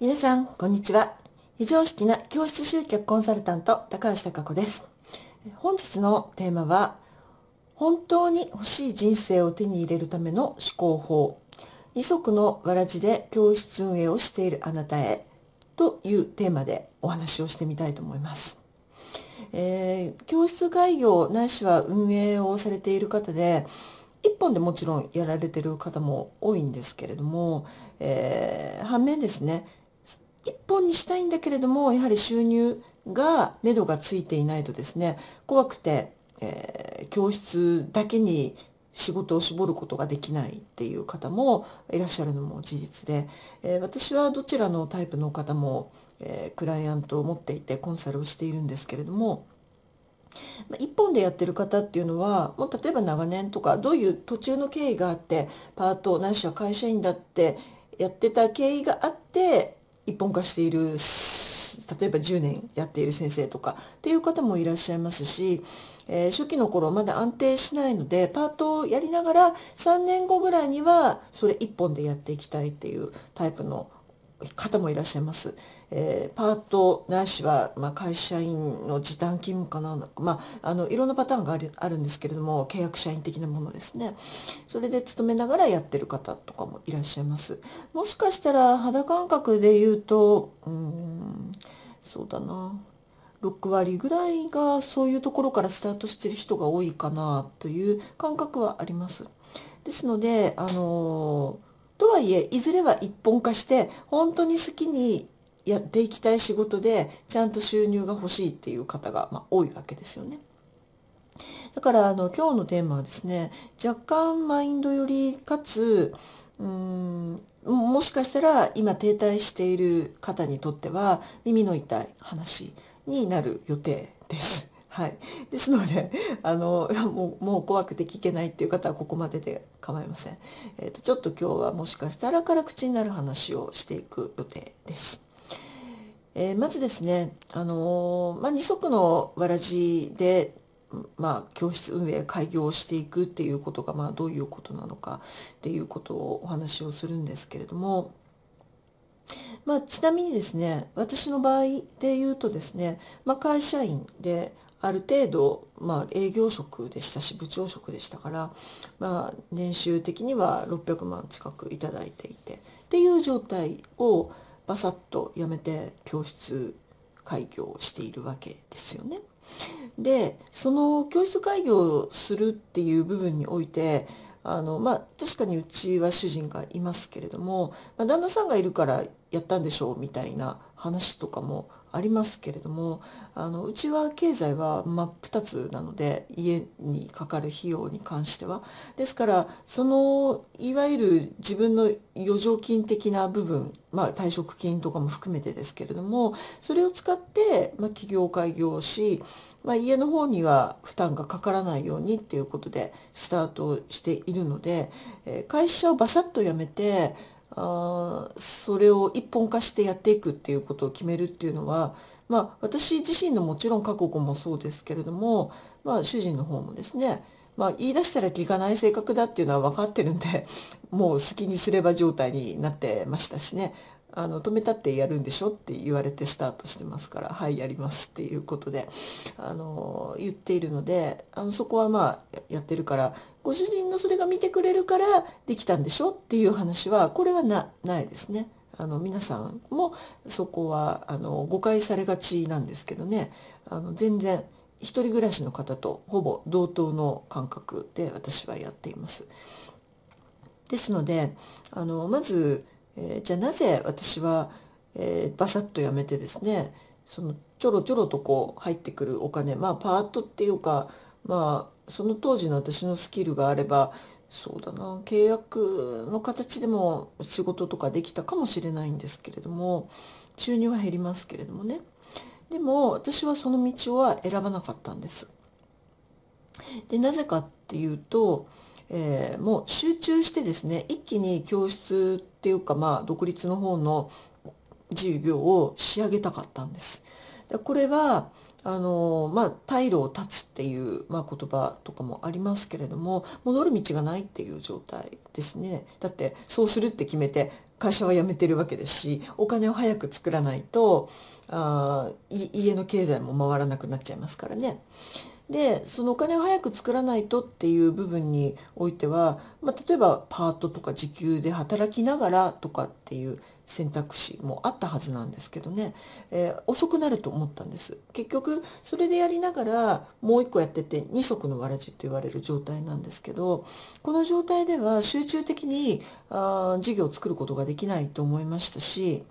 皆さん、こんにちは。非常識な教室集客コンサルタント、高橋貴子です。本日のテーマは、本当に欲しい人生を手に入れるための思考法、二足のわらじで教室運営をしているあなたへ、というテーマでお話をしてみたいと思います。えー、教室概要ないしは運営をされている方で、1本でもちろんやられてる方も多いんですけれども、えー、反面ですね1本にしたいんだけれどもやはり収入が目処がついていないとですね怖くて、えー、教室だけに仕事を絞ることができないっていう方もいらっしゃるのも事実で、えー、私はどちらのタイプの方も、えー、クライアントを持っていてコンサルをしているんですけれども。1本でやってる方っていうのはもう例えば長年とかどういう途中の経緯があってパートないしは会社員だってやってた経緯があって一本化している例えば10年やっている先生とかっていう方もいらっしゃいますし、えー、初期の頃まだ安定しないのでパートをやりながら3年後ぐらいにはそれ1本でやっていきたいっていうタイプの方もいらっしゃいます。えー、パートないしは、まあ、会社員の時短勤務かな、まあ、あのいろんなパターンがあるあるんですけれども契約社員的なものですねそれで勤めながらやってる方とかもいらっしゃいますもしかしたら肌感覚で言うとうんそうだな6割ぐらいがそういうところからスタートしてる人が多いかなという感覚はありますですのであのーとはいえいずれは一本化して本当に好きにやっていきたい仕事でちゃんと収入が欲しいっていう方が、ま多いわけですよね。だからあの今日のテーマはですね若干マインドよりかつうーんもしかしたら今停滞している方にとっては耳の痛い話になる予定です。はい、ですのであの もうもう怖くて聞けないっていう方はここまでで構いません、えーと、ちょっと今日はもしかしたら辛口になる話をしていく予定です。えー、まずですね、あのー、まあ、二足のわらじで、まあ、教室運営開業をしていくっていうことが、まあ、どういうことなのかっていうことをお話をするんですけれども。まあ、ちなみにですね私の場合で言うとですね、まあ、会社員である程度、まあ、営業職でしたし部長職でしたから、まあ、年収的には600万近く頂いていてっていう状態をバサッと辞めて教室開業しているわけですよね。でその教室開業するっていう部分においてあのまあ確かにうちは主人がいますけれども、まあ、旦那さんがいるからやったんでしょうみたいな話とかもありますけれどもあのうちは経済は真っ二つなので家にかかる費用に関してはですからそのいわゆる自分の余剰金的な部分、まあ、退職金とかも含めてですけれどもそれを使って、まあ、企業開業し、まあ、家の方には負担がかからないようにっていうことでスタートしているので会社をバサッと辞めてあそれを一本化してやっていくっていうことを決めるっていうのは、まあ、私自身のもちろん覚悟もそうですけれども、まあ、主人の方もですね、まあ、言い出したら聞かない性格だっていうのは分かってるんでもう好きにすれば状態になってましたしねあの止めたってやるんでしょって言われてスタートしてますからはいやりますっていうことであの言っているのであのそこはまあやってるからご主人のそれが見てくれるからできたんでしょっていう話はこれはないですね。あの皆さんもそこはあの誤解されがちなんですけどねあの全然一人暮らしの方とほぼ同等の感覚で私はやっています。ですのであのまずえー、じゃあなぜ私は、えー、バサッとやめてですねそのちょろちょろとこう入ってくるお金まあパートっていうかまあその当時の私のスキルがあればそうだな契約の形でも仕事とかできたかもしれないんですけれども収入は減りますけれどもねでも私はその道は選ばなかったんです。でなぜかっていうとえー、もう集中してですね一気に教室っていうかまあ独立の方の授業を仕上げたかったんです。でこれはあのまあ、退路を断つっていう、まあ、言葉とかもありますけれども戻る道がないっていう状態ですねだってそうするって決めて会社は辞めてるわけですしお金を早く作らないとあ家の経済も回らなくなっちゃいますからね。でそのお金を早く作らないとっていう部分においては、まあ、例えばパートとか時給で働きながらとかっていう選択肢もあったはずなんですけどね、えー、遅くなると思ったんです結局それでやりながらもう1個やってて2足のわらじって言われる状態なんですけどこの状態では集中的にあ授業を作ることができないと思いましたし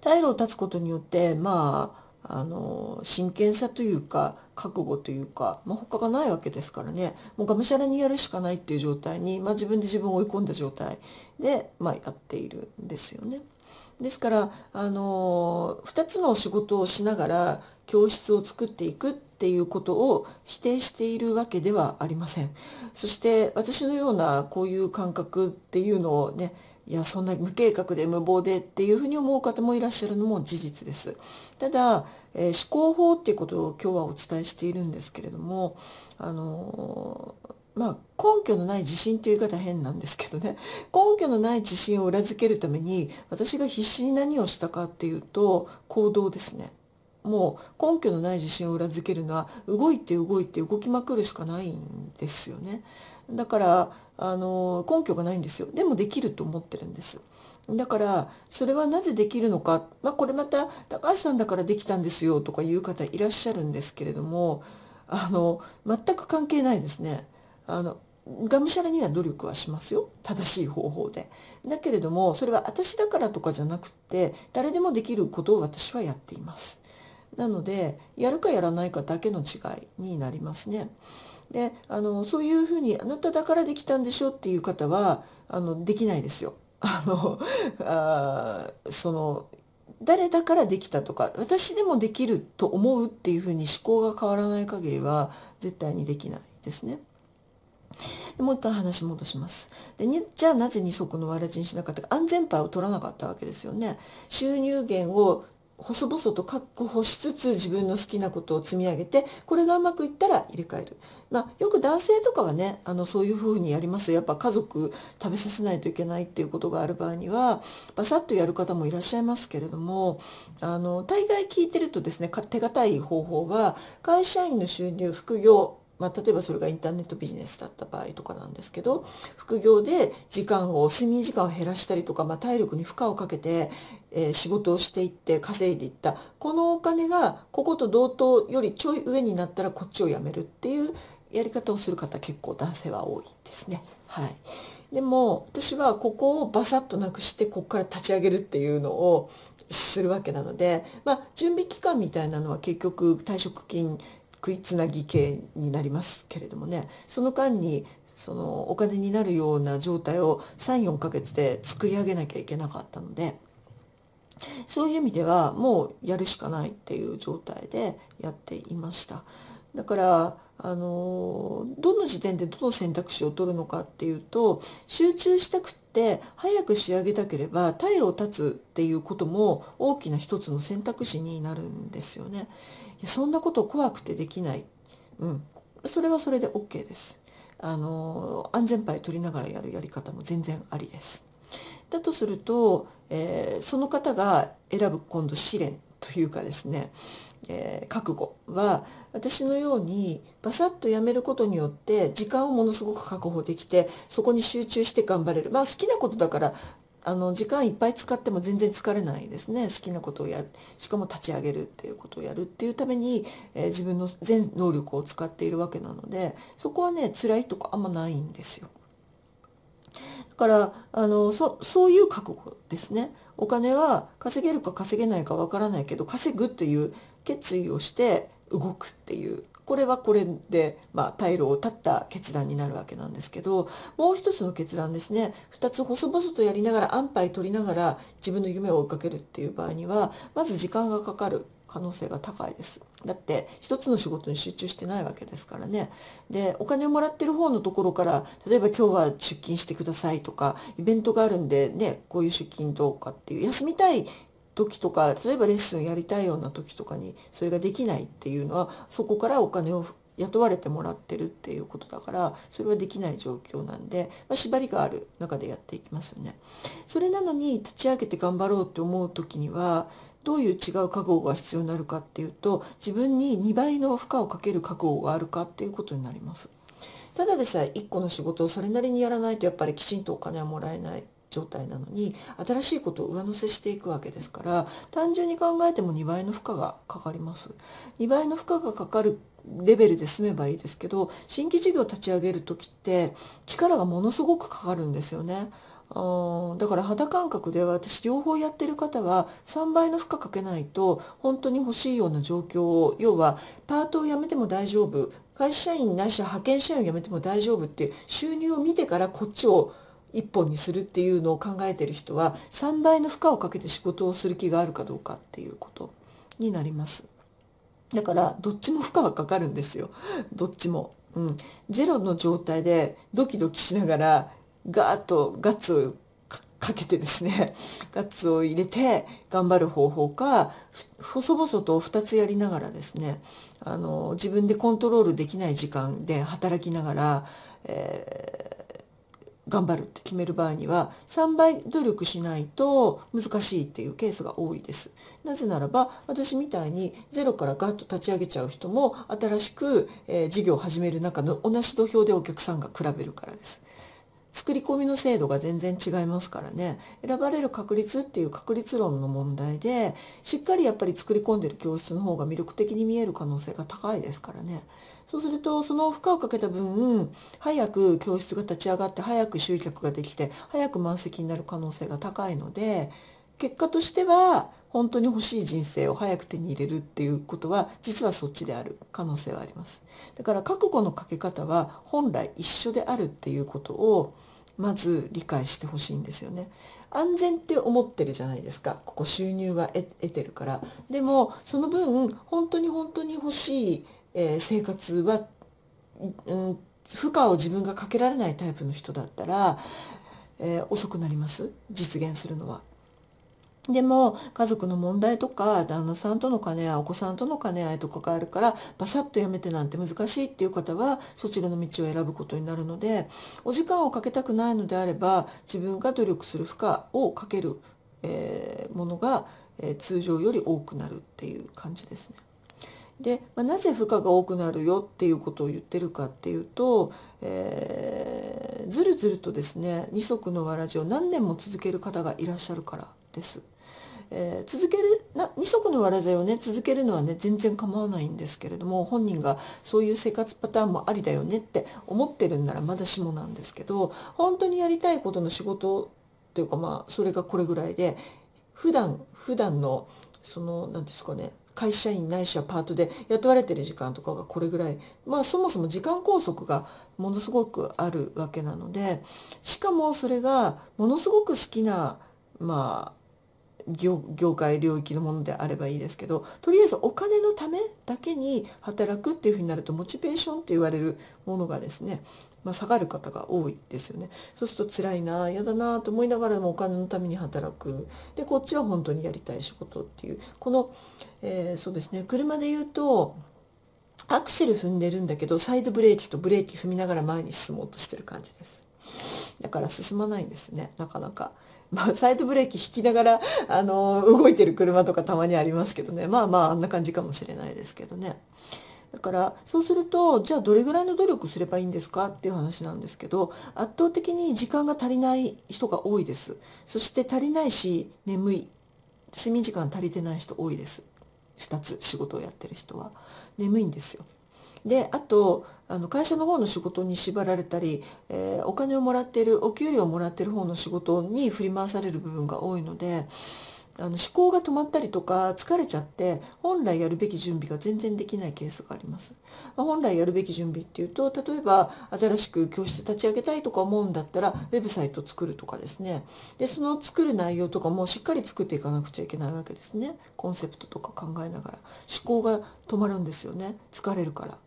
退路を断つことによってまああの真剣さというか覚悟というか、まあ、他がないわけですからねもうがむしゃらにやるしかないっていう状態に、まあ、自分で自分を追い込んだ状態で、まあ、やっているんですよね。ですからあの2つの仕事をしながら教室を作っていくっていうことを否定しているわけではありません。そして私のようなこういう感覚っていうのをねいやそんな無計画で無謀でっていうふうに思う方もいらっしゃるのも事実です。ただ、えー、思考法っていうことを今日はお伝えしているんですけれどもあのーまあ、根拠のない自信という言い方変なんですけどね 根拠のない自信を裏付けるために私が必死に何をしたかっていうと行動ですねもう根拠のない自信を裏付けるのは動いて動いて動きまくるしかないんですよね。だからあの根拠がないんですよでもできると思ってるんですだからそれはなぜできるのか、まあ、これまた高橋さんだからできたんですよとかいう方いらっしゃるんですけれどもあの全く関係ないですねあのがむしゃらには努力はしますよ正しい方法でだけれどもそれは私だからとかじゃなくって誰でもできることを私はやっていますなのでやるかやらないかだけの違いになりますね。であのそういうふうにあなただからできたんでしょっていう方はあのできないですよ。あのあその誰だからできたとか私でもできると思うっていうふうに思考が変わらない限りは絶対にできないですね。でもう一回話戻しますでにじゃあなぜ二足のわらじにしなかったか安全牌を取らなかったわけですよね収入源を細々と確保しつつ自分の好きなことを積み上げてこれがうまくいったら入れ替える、まあ、よく男性とかはねあのそういうふうにやりますやっぱ家族食べさせないといけないっていうことがある場合にはバサッとやる方もいらっしゃいますけれどもあの大概聞いてるとですね手堅い方法は会社員の収入副業まあ、例えばそれがインターネットビジネスだった場合とかなんですけど副業で時間を睡眠時間を減らしたりとか、まあ、体力に負荷をかけて、えー、仕事をしていって稼いでいったこのお金がここと同等よりちょい上になったらこっちをやめるっていうやり方をする方結構男性は多いですね。はい、でも私はここをバサッとなくしてここから立ち上げるっていうのをするわけなので、まあ、準備期間みたいなのは結局退職金食いつなぎ系になりますけれどもねその間にそのお金になるような状態を34ヶ月で作り上げなきゃいけなかったのでそういう意味ではもうやるしかないっていう状態でやっていました。だからあのどの時点でどの選択肢を取るのかっていうと集中したくって早く仕上げたければ退路を断つっていうことも大きな一つの選択肢になるんですよね。いやそんなこと怖くてできない、うん、それはそれで OK です。あの安全牌取りながらやるやり方も全然ありです。だとすると、えー、その方が選ぶ今度試練というかですね、えー、覚悟は私のようにバサッとやめることによって時間をものすごく確保できてそこに集中して頑張れるまあ好きなことだからあの時間いっぱい使っても全然疲れないですね好きなことをやるしかも立ち上げるっていうことをやるっていうために、えー、自分の全能力を使っているわけなのでそこはね辛いとこあんまないんですよ。だからあのそそういう覚悟ですねお金は稼げるか稼げないかわからないけど稼ぐという決意をして動くっていうこれはこれで、まあ、退路を断った決断になるわけなんですけどもう一つの決断ですね2つ細々とやりながら安牌取りながら自分の夢を追いかけるっていう場合にはまず時間がかかる可能性が高いですだって一つの仕事に集中してないわけですからねでお金をもらってる方のところから例えば今日は出勤してくださいとかイベントがあるんでねこういう出勤どうかっていう休みたい時とか例えばレッスンやりたいような時とかにそれができないっていうのはそこからお金を雇われてもらってるっていうことだからそれはできない状況なんで、まあ、縛りがある中でやっていきますよね。それなのに立ち上げて頑張ろうって思う時にはどういう違う覚悟が必要になるかっていうと自分に2倍の負荷をかける覚悟があるかっていうことになります。ただでさえ1個の仕事をそれなりにやらないとやっぱりきちんとお金はもらえない状態なのに新しいことを上乗せしていくわけですから単純に考えても2倍の負荷がかかります2倍の負荷がかかるレベルで済めばいいですけど新規事業を立ち上げる時って力がものすごくかかるんですよね。あだから肌感覚で私両方やってる方は3倍の負荷かけないと本当に欲しいような状況を要はパートを辞めても大丈夫会社員ないしは派遣社員を辞めても大丈夫って収入を見てからこっちを一本にするっていうのを考えてる人は3倍の負荷をかけて仕事をする気があるかどうかっていうことになります。だからどっちも負荷はかかるんですよどっちも。うん、ゼロの状態でドキドキしながらガーッとガッツをかけてですね ガッツを入れて頑張る方法か細々と2つやりながらですねあの自分でコントロールできない時間で働きながら、えー頑張るって決める場合には3倍努力しないと難しいっていうケースが多いです。なぜならば私みたいにゼロからガッと立ち上げちゃう人も新しく、えー、事業を始める中の同じ土俵でお客さんが比べるからです。作り込みの精度が全然違いますからね選ばれる確率っていう確率論の問題でしっかりやっぱり作り込んでる教室の方が魅力的に見える可能性が高いですからねそうするとその負荷をかけた分早く教室が立ち上がって早く集客ができて早く満席になる可能性が高いので結果としては本当に欲しい人生を早く手に入れるっていうことは実はそっちである可能性はありますだから覚悟のかけ方は本来一緒であるっていうことをまず理解してほしいんですよね安全って思ってるじゃないですかここ収入が得てるからでもその分本当に本当に欲しい、え生活は、うん、負荷を自分がかけられないタイプの人だったら、えー、遅くなります実現するのは。でも家族の問題とか旦那さんとの兼ね合いお子さんとの兼ね合いとかがあるからバサッとやめてなんて難しいっていう方はそちらの道を選ぶことになるのでお時間をかけたくないのであれば自分が努力する負荷をかける、えー、ものが、えー、通常より多くなるっていう感じですね。で、まあ、なぜ負荷が多くなるよっていうことを言ってるかっていうと、えー、ずるずるとですね二足のわらじを何年も続ける方がいらっしゃるから。です。えー、続けるな二足のわらじをね続けるのはね全然構わないんですけれども本人がそういう生活パターンもありだよねって思ってるんならまだしもなんですけど本当にやりたいことの仕事というかまあそれがこれぐらいで普段普段のその何ですかね会社員ないしはパートで雇われてる時間とかがこれぐらいまあそもそも時間拘束がものすごくあるわけなのでしかもそれがものすごく好きなまあ業業界領域のものであればいいですけどとりあえずお金のためだけに働くっていうふうになるとモチベーションって言われるものがですね、まあ、下がる方が多いですよねそうすると辛いな嫌だなと思いながらもお金のために働くでこっちは本当にやりたい仕事っていうこの、えー、そうですね車で言うとアクセル踏んでるんだけどサイドブレーキとブレーキ踏みながら前に進もうとしてる感じですだから進まないんですねなかなか。まあ、サイドブレーキ引きながら、あの動いてる車とかたまにありますけどねまあまああんな感じかもしれないですけどね。だからそうするとじゃあどれぐらいの努力すればいいんですかっていう話なんですけど圧倒的に時間が足りない人が多いですそして足りないし眠い睡眠時間足りてない人多いです2つ仕事をやってる人は眠いんですよであとあの会社の方の仕事に縛られたり、えー、お金をもらっているお給料をもらっている方の仕事に振り回される部分が多いのであの思考が止まったりとか疲れちゃって本来やるべき準備が全然できないケースがあります。本来やるべき準備っていうと例えば新しく教室立ち上げたいとか思うんだったらウェブサイト作るとかですねでその作る内容とかもしっかり作っていかなくちゃいけないわけですねコンセプトとか考えながら思考が止まるんですよね疲れるから。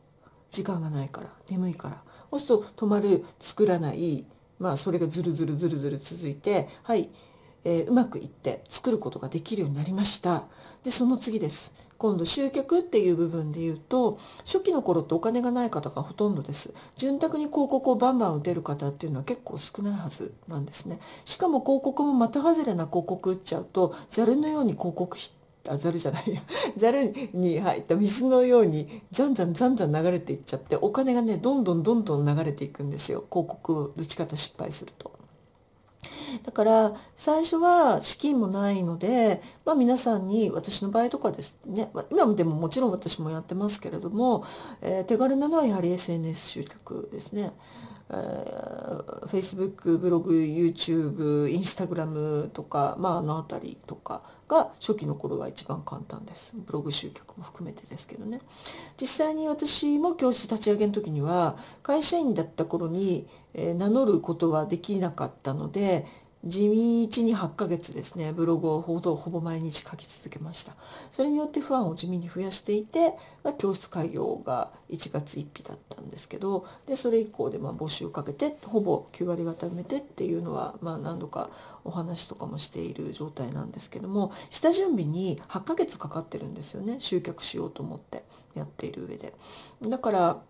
時間がないから眠いから押すと止まる作らないまあそれがずるずるずるずる続いてはい、えー、うまくいって作ることができるようになりましたでその次です今度集客っていう部分で言うと初期の頃ってお金がない方がほとんどです潤沢に広告をバンバン打てる方っていうのは結構少ないはずなんですねしかも広告も的外れな広告打っちゃうとざるのように広告費ってあざるじゃないやざる に入った水のようにじゃんじゃんじゃんじゃん流れていっちゃってお金がねどんどんどんどん流れていくんですよ広告打ち方失敗すると。だから最初は資金もないので、まあ、皆さんに私の場合とかですね今でももちろん私もやってますけれども、えー、手軽なのはやはり SNS 集客ですね。Facebook ブログ YouTube インスタグラムとか、まあ、あの辺りとかが初期の頃は一番簡単ですブログ集客も含めてですけどね実際に私も教室立ち上げの時には会社員だった頃に名乗ることはできなかったので地道に8ヶ月ですねブログをほとほぼ毎日書き続けましたそれによってファンを地味に増やしていて、まあ、教室開業が1月1日だったんですけどでそれ以降でま募集かけてほぼ9割固めてっていうのはま何度かお話とかもしている状態なんですけども下準備に8ヶ月かかってるんですよね集客しようと思ってやっている上で。だから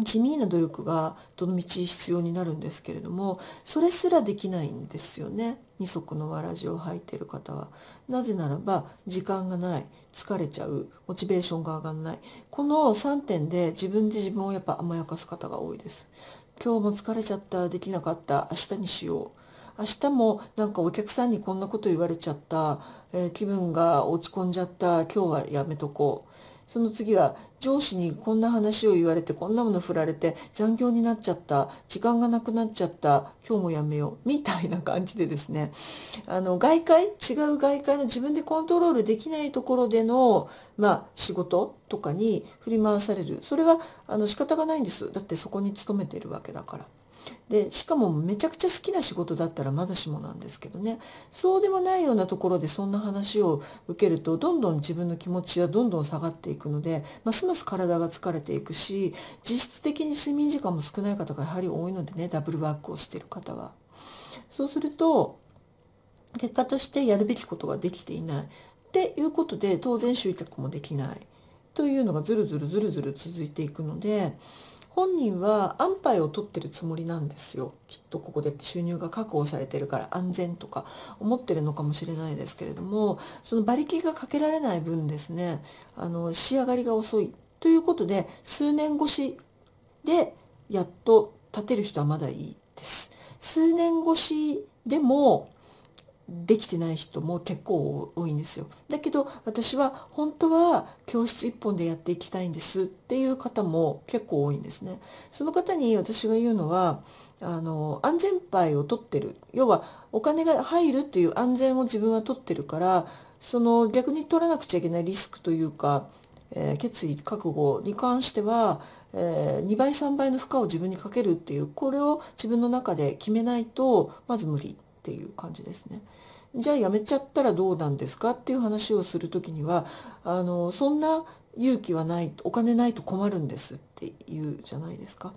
地味な努力がどの道必要になるんですけれどもそれすらできないんですよね二足のわらじを履いてる方は。なぜならば時間がない疲れちゃうモチベーションが上がんないこの3点で自分で自分をやっぱ甘やかす方が多いです。今日も疲れちゃったできなかった明日にしよう明日もなんかお客さんにこんなこと言われちゃった、えー、気分が落ち込んじゃった今日はやめとこうその次は上司にこんな話を言われてこんなもの振られて残業になっちゃった時間がなくなっちゃった今日もやめようみたいな感じでですねあの外界違う外界の自分でコントロールできないところでの、まあ、仕事とかに振り回されるそれはあの仕方がないんですだってそこに勤めているわけだから。でしかもめちゃくちゃ好きな仕事だったらまだしもなんですけどねそうでもないようなところでそんな話を受けるとどんどん自分の気持ちはどんどん下がっていくのでますます体が疲れていくし実質的に睡眠時間も少ない方がやはり多いのでねダブルワークをしてる方は。そうすると結果としてやるべきことができていないっていうことで当然集客もできないというのがずるずるずるずる続いていくので本人は安牌を取ってるつもりなんですよきっとここで収入が確保されてるから安全とか思ってるのかもしれないですけれどもその馬力がかけられない分ですねあの仕上がりが遅いということで数年越しでやっと立てる人はまだいいです。数年越しでもできてない人も結構多いんですよだけど私は本当は教室一本でやっていきたいんですっていう方も結構多いんですねその方に私が言うのはあの安全牌を取ってる要はお金が入るっていう安全を自分は取ってるからその逆に取らなくちゃいけないリスクというか、えー、決意覚悟に関しては、えー、2倍3倍の負荷を自分にかけるっていうこれを自分の中で決めないとまず無理っていう感じですね。じゃあやめちゃったらどうなんですかっていう話をする時にはあのそんな勇気はないお金ないと困るんですっていうじゃないですか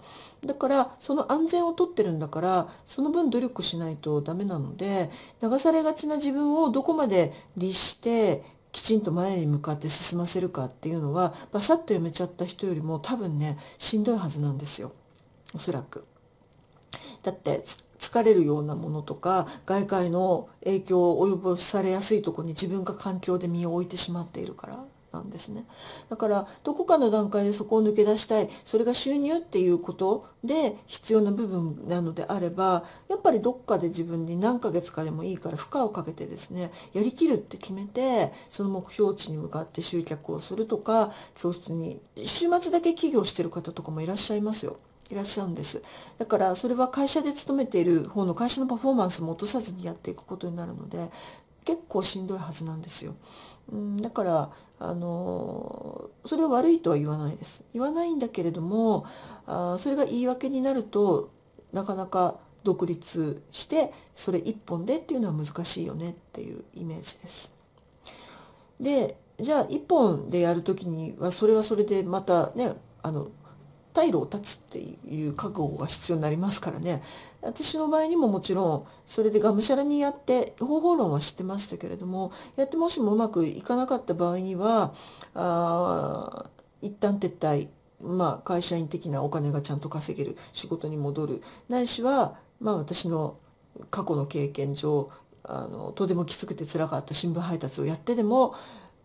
だからその安全をとってるんだからその分努力しないとダメなので流されがちな自分をどこまで律してきちんと前に向かって進ませるかっていうのはバサッとやめちゃった人よりも多分ねしんどいはずなんですよおそらく。だって疲れるようなものとか外界の影響を及ぼされやすいとこに自分が環境で身を置いてしまっているからなんですね。だからどこかの段階でそこを抜け出したいそれが収入っていうことで必要な部分なのであればやっぱりどっかで自分に何ヶ月かでもいいから負荷をかけてですねやりきるって決めてその目標値に向かって集客をするとか教室に週末だけ起業してる方とかもいらっしゃいますよ。いらっしゃるんですだからそれは会社で勤めている方の会社のパフォーマンスも落とさずにやっていくことになるので結構しんどいはずなんですよ。うん、だからあのそれは悪いとは言わないです。言わないんだけれどもあそれが言い訳になるとなかなか独立してそれ一本でっていうのは難しいよねっていうイメージです。でじゃあ一本でやる時にはそれはそれでまたねあの退路を断つっていう覚悟が必要になりますからね私の場合にももちろんそれでがむしゃらにやって方法論は知ってましたけれどもやってもしもうまくいかなかった場合にはあ一旦撤退まあ、会社員的なお金がちゃんと稼げる仕事に戻るないしは、まあ、私の過去の経験上あのとてもきつくてつらかった新聞配達をやってでも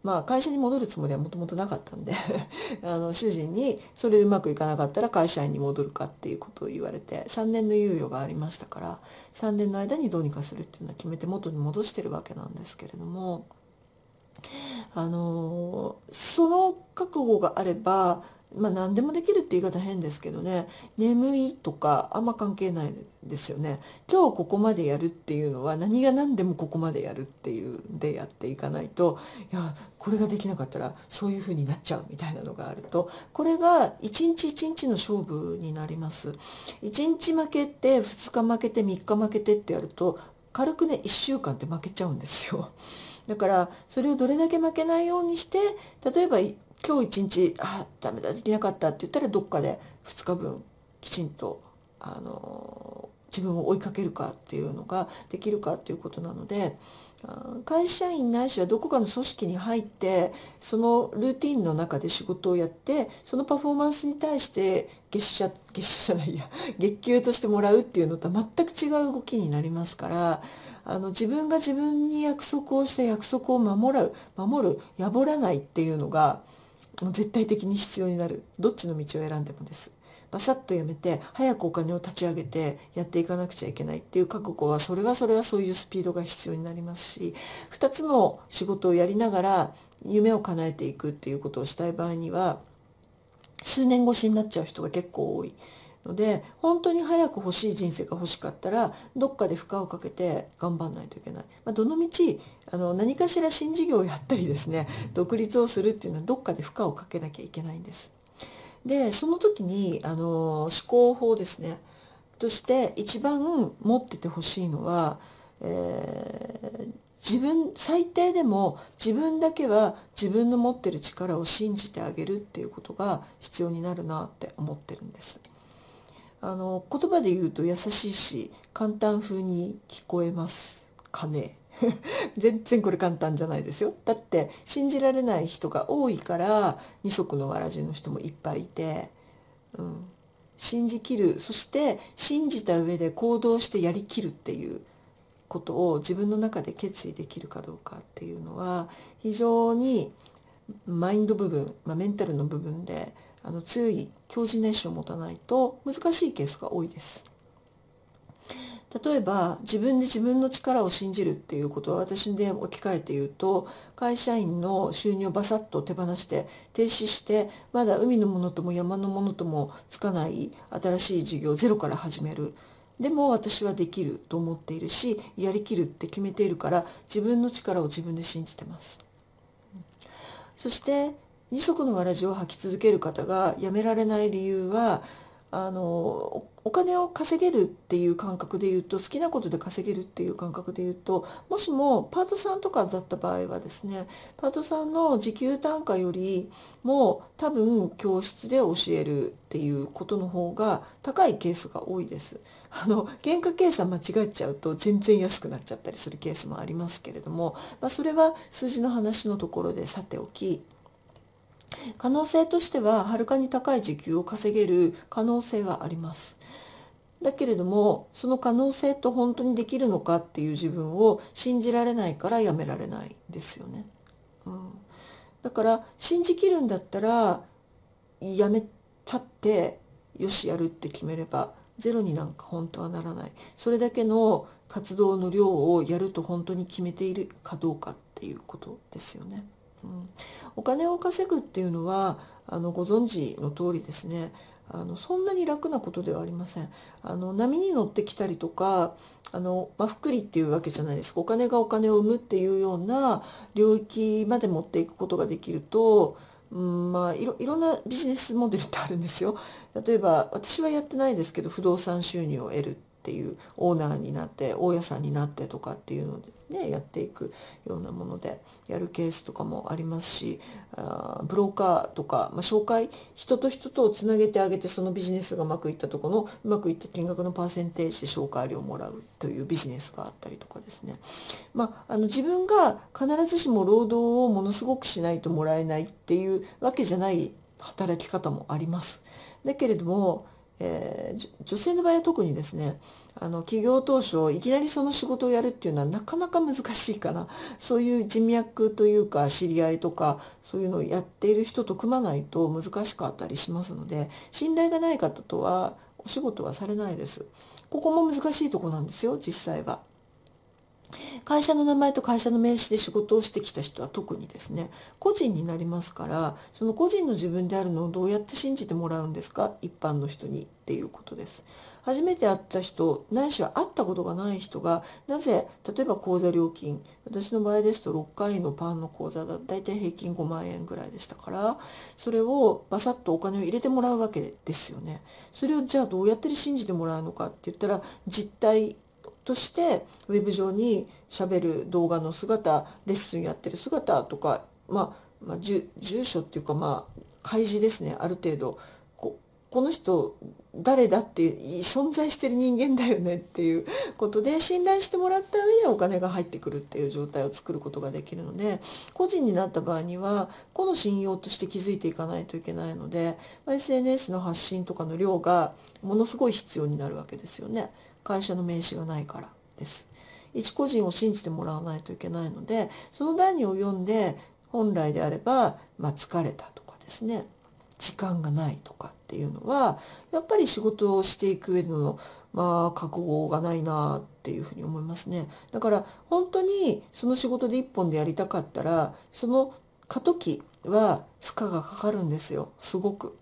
まあ、会社に戻るつもりはもともとなかったんで あの主人にそれでうまくいかなかったら会社員に戻るかっていうことを言われて3年の猶予がありましたから3年の間にどうにかするっていうのは決めて元に戻してるわけなんですけれどもあのその覚悟があればまあ、何でもできるって言い方変ですけどね眠いとかあんま関係ないですよね今日ここまでやるっていうのは何が何でもここまでやるっていうんでやっていかないといやこれができなかったらそういう風になっちゃうみたいなのがあるとこれが一日一日の勝負になります一日負けて2日負けて3日負けてってやると軽くね1週間って負けちゃうんですよ。だからそれをどれだけ負けないようにして例えば今日一日あダメだできなかったって言ったらどっかで2日分きちんとあの自分を追いかけるかっていうのができるかっていうことなので会社員ないしはどこかの組織に入ってそのルーティンの中で仕事をやってそのパフォーマンスに対して月謝月謝じゃないや 月給としてもらうっていうのとは全く違う動きになりますからあの自分が自分に約束をして約束を守る守る破らないっていうのがもう絶対的に必要になるどっちの道を選んでもですバサッとやめて早くお金を立ち上げてやっていかなくちゃいけないっていう覚悟はそれはそれはそういうスピードが必要になりますし2つの仕事をやりながら夢を叶えていくっていうことをしたい場合には数年越しになっちゃう人が結構多い。ので本当に早く欲しい人生が欲しかったらどっかで負荷をかけて頑張んないといけない、まあ、どのみちあの何かしら新事業をやったりですね 独立をするっていうのはどっかで負荷をかけなきゃいけないんです。でその時にあの思考法ですねとして一番持っててほしいのは、えー、自分最低でも自分だけは自分の持ってる力を信じてあげるっていうことが必要になるなって思ってるんです。あの言葉で言うと優しいし簡単風に聞こえますかね 全然これ簡単じゃないですよだって信じられない人が多いから二足のわらじの人もいっぱいいて、うん、信じきるそして信じた上で行動してやりきるっていうことを自分の中で決意できるかどうかっていうのは非常にマインド部分、まあ、メンタルの部分であの強い強靭な意志を持たないと難しいケースが多いです。例えば自分で自分の力を信じるっていうことは私で置き換えて言うと会社員の収入をバサッと手放して停止してまだ海のものとも山のものともつかない新しい事業ゼロから始める。でも私はできると思っているしやりきるって決めているから自分の力を自分で信じてます。そして二足のわらじを履き続ける方がやめられない理由はあのお金を稼げるっていう感覚で言うと好きなことで稼げるっていう感覚で言うともしもパートさんとかだった場合はですねパートさんの時給単価よりも多分教室で教えるっていうことの方が高いケースが多いです。あの原価計算間違えちゃうと全然安くなっちゃったりするケースもありますけれども、まあ、それは数字の話のところでさておき可能性としてははるかに高い時給を稼げる可能性はあります。だけれどもその可能性と本当にできるのかっていう自分を信じられないからやめられないですよね。うん、だから信じきるんだったらやめちゃってよしやるって決めればゼロになんか本当はならないそれだけの活動の量をやると本当に決めているかどうかっていうことですよね。うん、お金を稼ぐっていうのはあのご存知の通りですねあのそんなに楽なことではありませんあの波に乗ってきたりとかあの、まあ、福利っていうわけじゃないですお金がお金を生むっていうような領域まで持っていくことができるとうんまあ、いろいろんなビジネスモデルってあるんですよ。例えば私はやってないですけど不動産収入を得るっていうオーナーになって大家さんになってとかっていうので、ね、やっていくようなものでやるケースとかもありますしあブローカーとか、まあ、紹介人と人とをつなげてあげてそのビジネスがうまくいったとこのうまくいった金額のパーセンテージで紹介料をもらうというビジネスがあったりとかですね、まあ、あの自分が必ずしも労働をものすごくしないともらえないっていうわけじゃない働き方もあります。だけれどもえー、女性の場合は特にですねあの企業当初いきなりその仕事をやるっていうのはなかなか難しいかなそういう人脈というか知り合いとかそういうのをやっている人と組まないと難しかったりしますので信頼がない方とはお仕事はされないです。ここも難しいとこなんですよ実際は。会社の名前と会社の名刺で仕事をしてきた人は特にですね個人になりますからその個人の自分であるのをどうやって信じてもらうんですか一般の人にっていうことです初めて会った人ないしは会ったことがない人がなぜ例えば口座料金私の場合ですと6回のパンの口座だだいたい平均5万円ぐらいでしたからそれをバサッとお金を入れてもらうわけですよねそれをじゃあどうやって信じてもらうのかって言ったら実態としてウェブ上にしゃべる動画の姿レッスンやってる姿とか、まあ、まあ、住所っていうか、まあ、開示ですねある程度ここの人誰だって存在してる人間だよねっていうことで信頼してもらった上でお金が入ってくるっていう状態を作ることができるので個人になった場合には個の信用として築いていかないといけないので、ま SNS の発信とかの量がものすごい必要になるわけですよね。会社の名刺がないからです。一個人を信じてもらわないといけないのでその第にを読んで本来であれば、まあ、疲れたとかですね時間がないとかっていうのはやっぱり仕事をしていく上での、まあ、覚悟がないなっていうふうに思いますね。だから本当にその仕事で一本でやりたかったらその過渡期は負荷がかかるんですよすごく。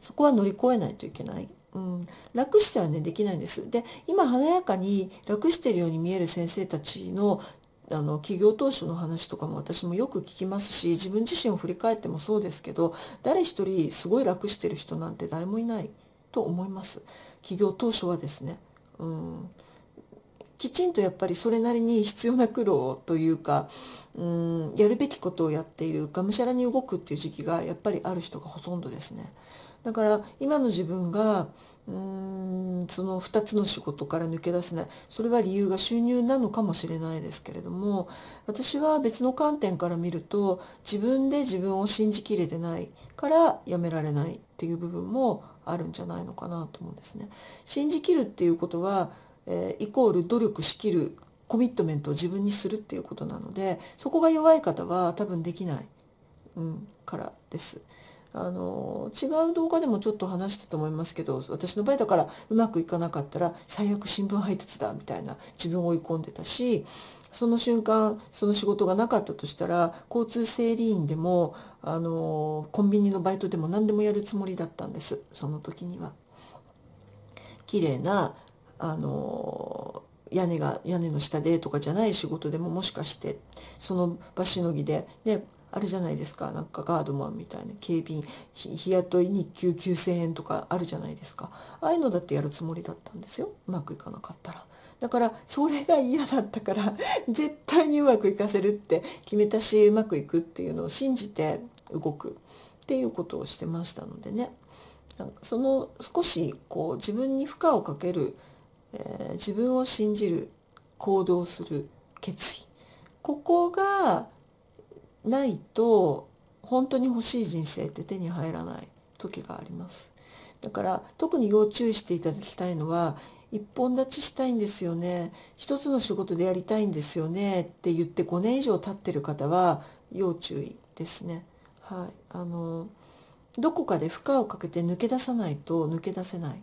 そこは乗り越えないといけないうん、楽してはねできないんです。で今華やかに楽してるように見える先生たちのあの企業当初の話とかも私もよく聞きますし自分自身を振り返ってもそうですけど誰一人すごい楽してる人なんて誰もいないと思います企業当初はですね。うんきちんとやっぱりそれなりに必要な苦労というかうんやるべきことをやっているがむしゃらに動くっていう時期がやっぱりある人がほとんどですね。だから今の自分がうーんその2つの仕事から抜け出せないそれは理由が収入なのかもしれないですけれども私は別の観点から見ると自分で自分を信じきれてないからやめられないっていう部分もあるんじゃないのかなと思うんですね。信じきるっていうことは、えー、イコール努力しきるコミットメントを自分にするっていうことなのでそこが弱い方は多分できない、うん、からです。あの違う動画でもちょっと話したと思いますけど私の場合だからうまくいかなかったら最悪新聞配達だみたいな自分を追い込んでたしその瞬間その仕事がなかったとしたら交通整理員でもあのコンビニのバイトでも何でもやるつもりだったんですその時には。綺麗なあの屋根が屋根の下でとかじゃない仕事でももしかしてその場しのぎで、ね、あるじゃないですかなんかガードマンみたいな警備員日雇い日給9,000円とかあるじゃないですかああいうのだってやるつもりだったんですようまくいかなかったら。だからそれが嫌だったから 絶対にうまくいかせるって決めたしうまくいくっていうのを信じて動くっていうことをしてましたのでねその少しこう自分に負荷をかける、えー、自分を信じる行動する決意ここがないと本当に欲しい人生って手に入らない時がありますだから特に要注意していただきたいのは一本立ちしたいんですよね一つの仕事でやりたいんですよねって言って5年以上経ってる方は要注意ですねはいあのどこかで負荷をかけて抜け出さないと抜け出せない、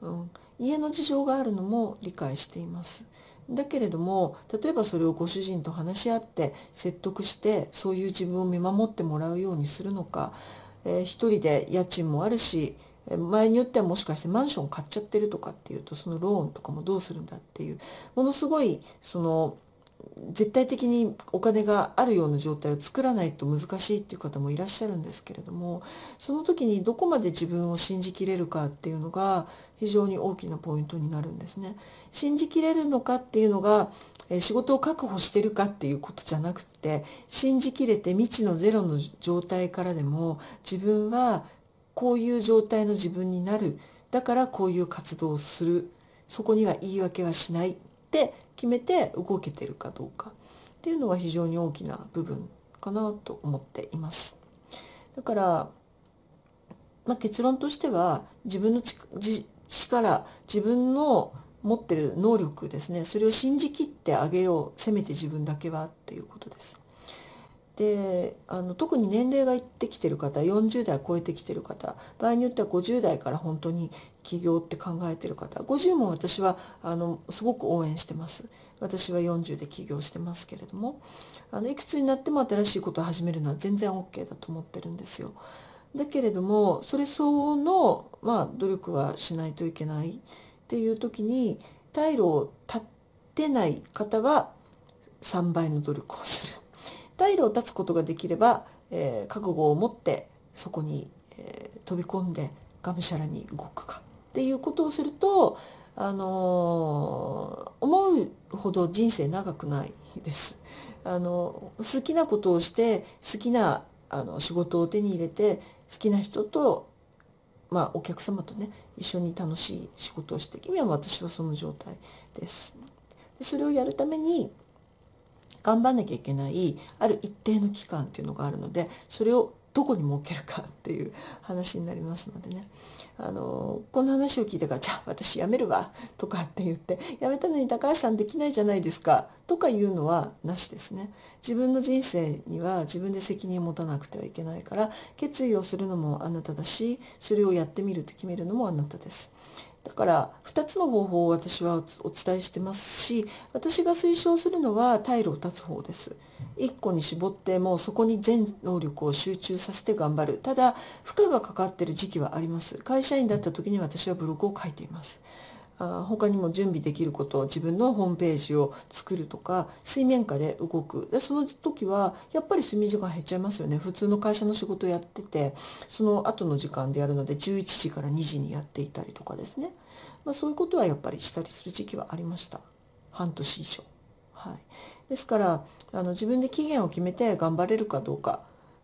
うん、家の事情があるのも理解していますだけれども例えばそれをご主人と話し合って説得してそういう自分を見守ってもらうようにするのか、えー、一人で家賃もあるし前によってはもしかしてマンション買っちゃってるとかっていうとそのローンとかもどうするんだっていうものすごいその絶対的にお金があるような状態を作らないと難しいっていう方もいらっしゃるんですけれどもその時にどこまで自分を信じきれるかっていうのが非常に大きなポイントになるんですね。信じきれるのかっていうのが仕事を確保してるかっていうことじゃなくて信じきれて未知のゼロの状態からでも自分はこういう状態の自分になるだからこういう活動をするそこには言い訳はしないって決めて動けてるかどうかっていうのは非常に大きな部分かなと思っています。だから、まあ、結論としては自分の力自分の持ってる能力ですねそれを信じきってあげようせめて自分だけはっていうことです。であの特に年齢がいってきてる方40代超えてきてる方場合によっては50代から本当に起業って考えてる方50も私はあのすごく応援してます私は40で起業してますけれどもあのいくつになっても新しいことを始めるのは全然 OK だと思ってるんですよだけれどもそれ相応の、まあ、努力はしないといけないっていう時に退路を立ってない方は3倍の努力をする態度を立つことができれば、えー、覚悟を持ってそこに、えー、飛び込んでがむしゃらに動くかっていうことをすると、あのー、思うほど人生長くないです。あの好きなことをして好きなあの仕事を手に入れて好きな人と、まあ、お客様とね一緒に楽しい仕事をして今は私はその状態です。でそれをやるために頑張んなきゃいけないある一定の期間っていうのがあるのでそれをどこに設けるかっていう話になりますのでねあのこの話を聞いてから「じゃあ私辞めるわ」とかって言って「辞めたのに高橋さんできないじゃないですか」とかいうのはなしですね。自分の人生には自分で責任を持たなくてはいけないから決意をするのもあなただしそれをやってみると決めるのもあなたです。だから2つの方法を私はお伝えしてますし私が推奨するのは退路を断つ方です。1個に絞ってもうそこに全能力を集中させて頑張るただ負荷がかかってる時期はあります会社員だった時に私はブログを書いていますあ他にも準備できること自分のホームページを作るとか水面下で動くでその時はやっぱり睡眠時間減っちゃいますよね普通の会社の仕事やっててその後の時間でやるので11時から2時にやっていたりとかですね、まあ、そういうことはやっぱりしたりする時期はありました半年以上。はい、ですからあの自分で期限を決めて頑張れるかどうか、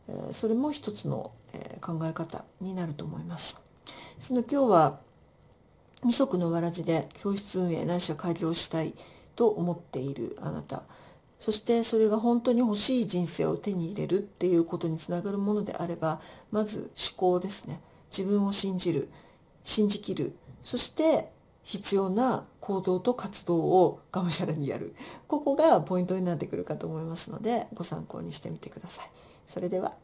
えー、それも一つの、えー、考え方になると思います。その今日は二足のわらじで教室運営ないしは開業したいと思っているあなたそしてそれが本当に欲しい人生を手に入れるっていうことにつながるものであればまず思考ですね自分を信じる信じきるそして必要な行動と活動をがむしゃらにやるここがポイントになってくるかと思いますのでご参考にしてみてください。それでは